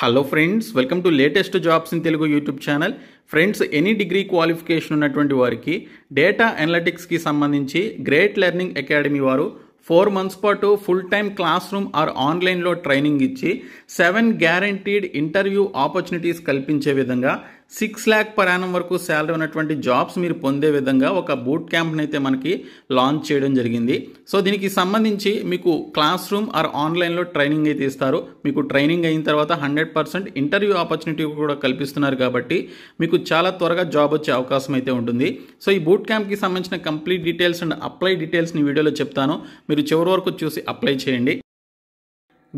hello friends welcome to latest jobs in Telugu YouTube channel friends any degree qualification ఉన్నటువంటి వారికి data అనలటిక్స్కి సంబంధించి great learning academy వారు four months పాటు full time class room or ఆన్లైన్లో training ఇచ్చి seven guaranteed interview opportunities కల్పించే విధంగా సిక్స్ ల్యాక్ పర్ యానం వరకు శాలరీ ఉన్నటువంటి జాబ్స్ మీరు పొందే విధంగా ఒక బూట్ క్యాంప్ని అయితే మనకి లాంచ్ చేయడం జరిగింది సో దీనికి సంబంధించి మీకు క్లాస్ రూమ్ ఆర్ ఆన్లైన్లో ట్రైనింగ్ అయితే ఇస్తారు మీకు ట్రైనింగ్ అయిన తర్వాత హండ్రెడ్ పర్సెంట్ ఇంటర్వ్యూ ఆపర్చునిటీ కూడా కల్పిస్తున్నారు కాబట్టి మీకు చాలా త్వరగా జాబ్ వచ్చే అవకాశం అయితే ఉంటుంది సో ఈ బూట్ క్యాంప్కి సంబంధించిన కంప్లీట్ డీటెయిల్స్ అండ్ అప్లై డీటెయిల్స్ని వీడియోలో చెప్తాను మీరు చివరి వరకు చూసి అప్లై చేయండి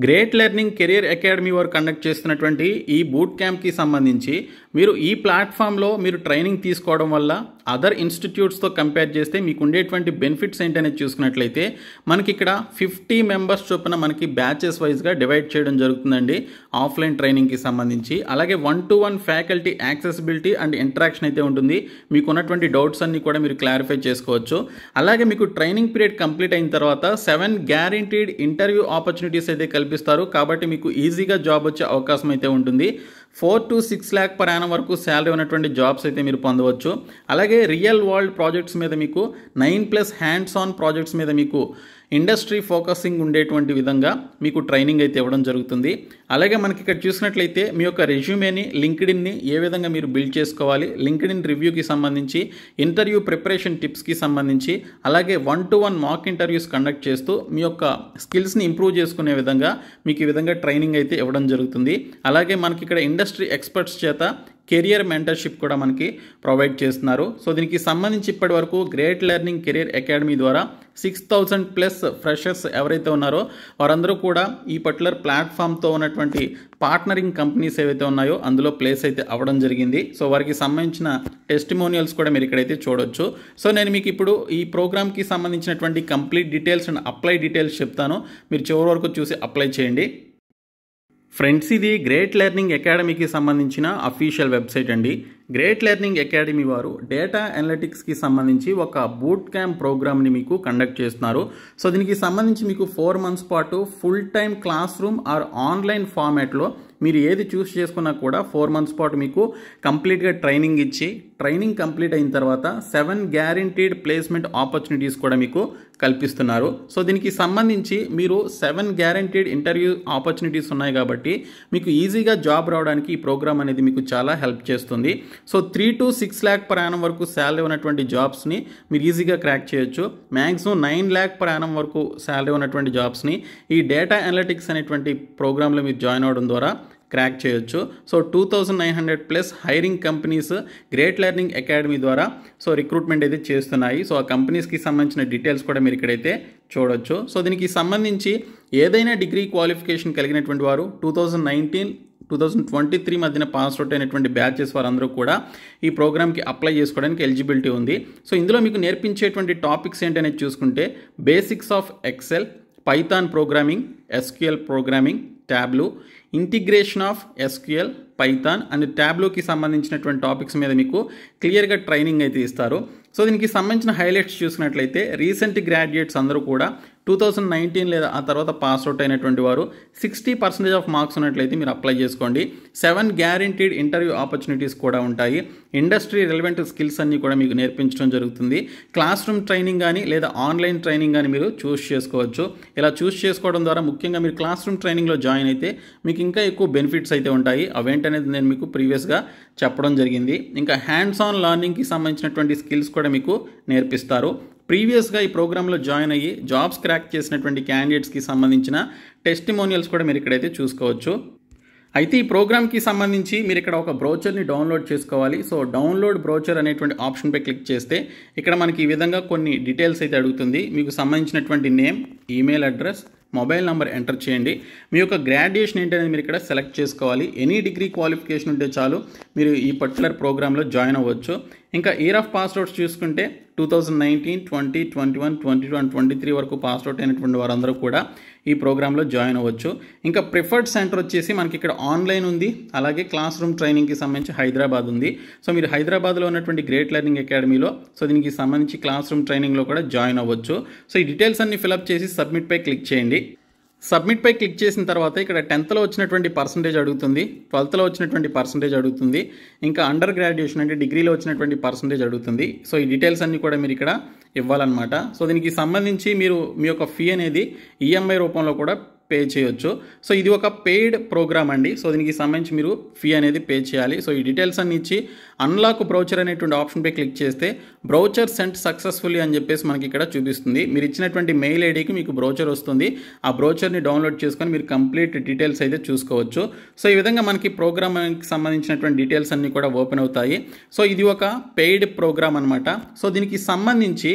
గ్రేట్ లెర్నింగ్ కెరియర్ అకాడమీ వారు కండక్ట్ చేస్తున్నటువంటి ఈ బూట్ క్యాంప్కి సంబంధించి మీరు ఈ ప్లాట్ఫామ్లో మీరు ట్రైనింగ్ తీసుకోవడం వల్ల అదర్ ఇన్స్టిట్యూట్స్తో కంపేర్ చేస్తే మీకు ఉండేటువంటి బెనిఫిట్స్ ఏంటనేది చూసుకున్నట్లయితే మనకి ఇక్కడ ఫిఫ్టీ మెంబర్స్ చొప్పున మనకి బ్యాచెస్ వైజ్గా డివైడ్ చేయడం జరుగుతుందండి ఆఫ్లైన్ ట్రైనింగ్కి సంబంధించి అలాగే one to one faculty accessibility and interaction అయితే ఉంటుంది మీకు ఉన్నటువంటి డౌట్స్ అన్నీ కూడా మీరు క్లారిఫై చేసుకోవచ్చు అలాగే మీకు ట్రైనింగ్ పీరియడ్ కంప్లీట్ అయిన తర్వాత సెవెన్ గ్యారంటీడ్ ఇంటర్వ్యూ ఆపర్చునిటీస్ అయితే కల్పిస్తారు కాబట్టి మీకు ఈజీగా జాబ్ వచ్చే అవకాశం అయితే ఉంటుంది four to six lakh per annum వరకు శాలరీ ఉన్నటువంటి జాబ్స్ అయితే మీరు పొందవచ్చు అలాగే రియల్ వరల్డ్ ప్రాజెక్ట్స్ మీద మీకు nine plus hands on projects మీద మీకు ఇండస్ట్రీ ఫోకసింగ్ ఉండేటువంటి విధంగా మీకు ట్రైనింగ్ అయితే ఇవ్వడం జరుగుతుంది అలాగే మనకి ఇక్కడ చూసినట్లయితే మీ యొక్క రెజ్యూమేని ఇన్ని ఏ విధంగా మీరు బిల్డ్ చేసుకోవాలి ఇన్ రివ్యూకి సంబంధించి ఇంటర్వ్యూ ప్రిపరేషన్ టిప్స్కి సంబంధించి అలాగే one to one mock interviews conduct చేస్తూ మీ యొక్క స్కిల్స్ని ఇంప్రూవ్ చేసుకునే విధంగా మీకు ఈ విధంగా ట్రైనింగ్ అయితే ఇవ్వడం జరుగుతుంది అలాగే మనకి ఇక్కడ ఇండస్ట్రీ ఎక్స్పర్ట్స్ చేత కెరియర్ మెంటర్షిప్ కూడా మనకి ప్రొవైడ్ చేస్తున్నారు సో దీనికి సంబంధించి ఇప్పటి వరకు గ్రేట్ లెర్నింగ్ కెరియర్ అకాడమీ ద్వారా సిక్స్ థౌజండ్ ప్లస్ ఫ్రెషర్స్ ఎవరైతే ఉన్నారో వారందరూ కూడా ఈ పర్టికులర్ ప్లాట్ఫామ్తో ఉన్నటువంటి పార్ట్నరింగ్ కంపెనీస్ ఏవైతే ఉన్నాయో అందులో ప్లేస్ అయితే అవ్వడం జరిగింది సో వారికి సంబంధించిన టెస్టిమోనియల్స్ కూడా మీరు ఇక్కడైతే చూడొచ్చు సో నేను మీకు ఇప్పుడు ఈ ప్రోగ్రామ్కి సంబంధించినటువంటి complete details and apply details చెప్తాను మీరు చివరి వరకు చూసి అప్లై చేయండి ఫ్రెండ్స్ ఇది గ్రేట్ లెర్నింగ్ అకాడమీకి సంబంధించిన అఫీషియల్ వెబ్సైట్ అండి గ్రేట్ లెర్నింగ్ అకాడమీ వారు డేటా అనలిటిక్స్కి సంబంధించి ఒక బూట్ క్యాంప్ ప్రోగ్రామ్ని మీకు కండక్ట్ చేస్తున్నారు సో దీనికి సంబంధించి మీకు ఫోర్ మంత్స్ పాటు full time class room or online ఫార్మాట్లో మీరు ఏది చూస్ చేసుకున్నా కూడా ఫోర్ మంత్స్ పాటు మీకు కంప్లీట్గా ట్రైనింగ్ ఇచ్చి ట్రైనింగ్ కంప్లీట్ అయిన తర్వాత సెవెన్ గ్యారంటీడ్ ప్లేస్మెంట్ ఆపర్చునిటీస్ కూడా మీకు కల్పిస్తున్నారు సో దీనికి సంబంధించి మీరు సెవెన్ గ్యారంటీడ్ ఇంటర్వ్యూ ఆపర్చునిటీస్ ఉన్నాయి కాబట్టి మీకు ఈజీగా జాబ్ రావడానికి ఈ ప్రోగ్రామ్ అనేది మీకు చాలా హెల్ప్ చేస్తుంది so three to six lakh per annum వరకు శాలరీ ఉన్నటువంటి జాబ్స్ని మీరు ఈజీగా క్రాక్ చేయొచ్చు మ్యాక్సిమం నైన్ ల్యాక్ ప్రయాణం వరకు శాలరీ ఉన్నటువంటి జాబ్స్ని ఈ డేటా అనలిటిక్స్ అనేటువంటి ప్రోగ్రాంలో మీరు జాయిన్ అవడం ద్వారా క్రాక్ చేయొచ్చు so two thousand nine hundred plus hiring companies great learning academy ద్వారా సో రిక్రూట్మెంట్ అయితే చేస్తున్నాయి సో ఆ కంపెనీస్కి సంబంధించిన డీటెయిల్స్ కూడా మీరు ఇక్కడైతే చూడొచ్చు సో దీనికి సంబంధించి ఏదైనా డిగ్రీ క్వాలిఫికేషన్ కలిగినటువంటి వారు two thousand nineteen to twenty three మధ్యన పాస్ అవుట్ అయినటువంటి బ్యాచెస్ వారందరూ కూడా ఈ ప్రోగ్రామ్కి అప్లై చేసుకోవడానికి ఎలిజిబిలిటీ ఉంది సో ఇందులో మీకు నేర్పించేటువంటి టాపిక్స్ ఏంటనేది చూసుకుంటే basics of Excel Python programming SQL programming Tableau integration of SQL Python and ట్యాబ్లోకి సంబంధించినటువంటి టాపిక్స్ మీద మీకు క్లియర్గా ట్రైనింగ్ అయితే ఇస్తారు సో దీనికి సంబంధించిన హైలైట్స్ చూసినట్లయితే రీసెంట్ గ్రాడ్యుయేట్స్ అందరూ కూడా టూ థౌసండ్ నైన్టీన్ లేదా ఆ తర్వాత పాస్ అవుట్ అయినటువంటి వారు సిక్స్టీ పర్సెంటేజ్ ఆఫ్ మార్క్స్ ఉన్నట్లయితే మీరు అప్లై చేసుకోండి సెవెన్ గ్యారంటీడ్ ఇంటర్వ్యూ ఆపర్చునిటీస్ కూడా ఉంటాయి ఇండస్ట్రీ రిలవెంట్ స్కిల్స్ అన్నీ కూడా మీకు నేర్పించడం జరుగుతుంది క్లాస్ రూమ్ ట్రైనింగ్ కానీ లేదా ఆన్లైన్ ట్రైనింగ్ కానీ మీరు చూస్ చేసుకోవచ్చు ఇలా చూస్ చేసుకోవడం ద్వారా ముఖ్యంగా మీరు క్లాస్ రూమ్ ట్రైనింగ్లో జాయిన్ అయితే మీకు ఇంకా ఎక్కువ బెనిఫిట్స్ అయితే ఉంటాయి అవేంటనేది నేను మీకు ప్రీవియస్గా చెప్పడం జరిగింది ఇంకా హ్యాండ్స్ ఆన్ లర్నింగ్కి సంబంధించినటువంటి స్కిల్స్ కూడా మీకు నేర్పిస్తారు ప్రీవియస్గా ఈ ప్రోగ్రాంలో జాయిన్ అయ్యి జాబ్స్ క్రాక్ చేసినటువంటి క్యాండిడేట్స్కి సంబంధించిన టెస్టిమోనియల్స్ కూడా మీరు ఇక్కడైతే చూసుకోవచ్చు అయితే ఈ ప్రోగ్రామ్కి సంబంధించి మీరు ఇక్కడ ఒక బ్రోచర్ని డౌన్లోడ్ చేసుకోవాలి సో డౌన్లోడ్ బ్రోచర్ అనేటువంటి ఆప్షన్పై క్లిక్ చేస్తే ఇక్కడ మనకి ఈ విధంగా కొన్ని డీటెయిల్స్ అయితే అడుగుతుంది మీకు సంబంధించినటువంటి name email address mobile number enter చేయండి మీ యొక్క గ్రాడ్యుయేషన్ ఏంటి అనేది మీరు ఇక్కడ సెలెక్ట్ చేసుకోవాలి ఎనీ డిగ్రీ క్వాలిఫికేషన్ ఉంటే చాలు మీరు ఈ పర్టికులర్ ప్రోగ్రాంలో జాయిన్ అవ్వచ్చు ఇంకా ఇయర్ ఆఫ్ పాస్అవుట్స్ చూసుకుంటే two thousand nineteen twenty twenty one twenty two and twenty three వరకు పాస్అవుట్ అయినటువంటి వారందరూ కూడా ఈ ప్రోగ్రాంలో జాయిన్ అవ్వచ్చు ఇంకా ప్రిఫర్డ్ సెంటర్ వచ్చేసి మనకి ఇక్కడ ఆన్లైన్ ఉంది అలాగే క్లాస్ రూమ్ ట్రైనింగ్కి సంబంధించి హైదరాబాద్ ఉంది సో మీరు హైదరాబాద్లో ఉన్నటువంటి గ్రేట్ లెర్నింగ్ అకాడమీలో సో దీనికి సంబంధించి క్లాస్ రూమ్ ట్రైనింగ్లో కూడా జాయిన్ అవ్వచ్చు సో ఈ డీటెయిల్స్ అన్ని ఫిలప్ చేసి సబ్మిట్పై క్లిక్ చేయండి సబ్మిట్పై క్లిక్ చేసిన తర్వాత ఇక్కడ టెన్త్లో వచ్చినటువంటి పర్సంటేజ్ అడుగుతుంది ట్వెల్త్లో వచ్చినటువంటి పర్సంటేజ్ అడుగుతుంది ఇంకా అండర్ గ్రాడ్యుయేషన్ అంటే డిగ్రీలో వచ్చినటువంటి పర్సంటేజ్ అడుగుతుంది సో ఈ డీటెయిల్స్ అన్నీ కూడా మీరు ఇక్కడ ఇవ్వాలన్నమాట సో దీనికి సంబంధించి మీరు మీ యొక్క ఫీ అనేది ఈఎంఐ e రూపంలో కూడా పే చేయొచ్చు సో ఇది ఒక పెయిడ్ ప్రోగ్రామ్ అండి సో దీనికి సంబంధించి మీరు ఫీ అనేది పే చేయాలి సో ఈ డీటెయిల్స్ అన్ని ఇచ్చి అన్లాక్ బ్రౌచర్ అనేటువంటి ఆప్షన్పై క్లిక్ చేస్తే బ్రౌచర్ సెంట్ సక్సెస్ఫుల్లీ అని చెప్పేసి మనకి ఇక్కడ చూపిస్తుంది మీరు ఇచ్చినటువంటి మెయిల్ ఐడికి మీకు బ్రౌచర్ వస్తుంది ఆ బ్రౌచర్ని డౌన్లోడ్ చేసుకొని మీరు కంప్లీట్ డీటెయిల్స్ అయితే చూసుకోవచ్చు సో ఈ విధంగా మనకి ప్రోగ్రామ్కి సంబంధించినటువంటి డీటెయిల్స్ అన్నీ కూడా ఓపెన్ అవుతాయి సో ఇది ఒక పెయిడ్ ప్రోగ్రామ్ అనమాట సో దీనికి సంబంధించి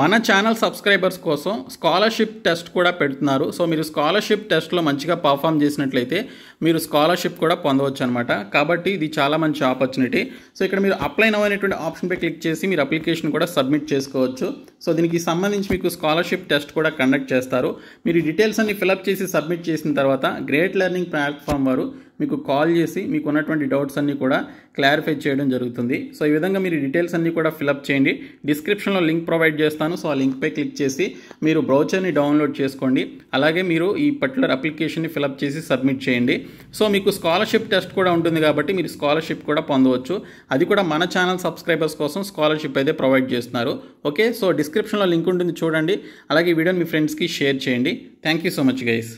మన ఛానల్ సబ్స్క్రైబర్స్ కోసం స్కాలర్షిప్ టెస్ట్ కూడా పెడుతున్నారు సో మీరు స్కాలర్షిప్ టెస్ట్లో మంచిగా పర్ఫామ్ చేసినట్లయితే మీరు స్కాలర్షిప్ కూడా పొందవచ్చు అనమాట కాబట్టి ఇది చాలా మంచి ఆపర్చునిటీ సో ఇక్కడ మీరు అప్లై నవ్వనేటువంటి ఆప్షన్పై క్లిక్ చేసి మీరు అప్లికేషన్ కూడా సబ్మిట్ చేసుకోవచ్చు సో దీనికి సంబంధించి మీకు స్కాలర్షిప్ టెస్ట్ కూడా కండక్ట్ చేస్తారు మీరు డీటెయిల్స్ అన్ని ఫిలప్ చేసి సబ్మిట్ చేసిన తర్వాత గ్రేట్ లెర్నింగ్ ప్లాట్ఫామ్ వారు మీకు కాల్ చేసి మీకు ఉన్నటువంటి డౌట్స్ అన్నీ కూడా క్లారిఫై చేయడం జరుగుతుంది సో ఈ విధంగా మీరు డీటెయిల్స్ అన్నీ కూడా ఫిలప్ చేయండి డిస్క్రిప్షన్లో లింక్ ప్రొవైడ్ చేస్తాను సో ఆ లింక్పై క్లిక్ చేసి మీరు బ్రౌచర్ని డౌన్లోడ్ చేసుకోండి అలాగే మీరు ఈ పర్టికులర్ అప్లికేషన్ని ఫిలప్ చేసి సబ్మిట్ చేయండి సో మీకు స్కాలర్షిప్ టెస్ట్ కూడా ఉంటుంది కాబట్టి మీరు స్కాలర్షిప్ కూడా పొందవచ్చు అది కూడా మన ఛానల్ సబ్స్క్రైబర్స్ కోసం స్కాలర్షిప్ అయితే ప్రొవైడ్ చేస్తున్నారు ఓకే సో డిస్క్రి డిస్క్రిప్షన్లో లింక్ ఉంటుంది చూడండి అలాగే ఈ వీడియోని మీ ఫ్రెండ్స్కి షేర్ చేయండి thank you so much guys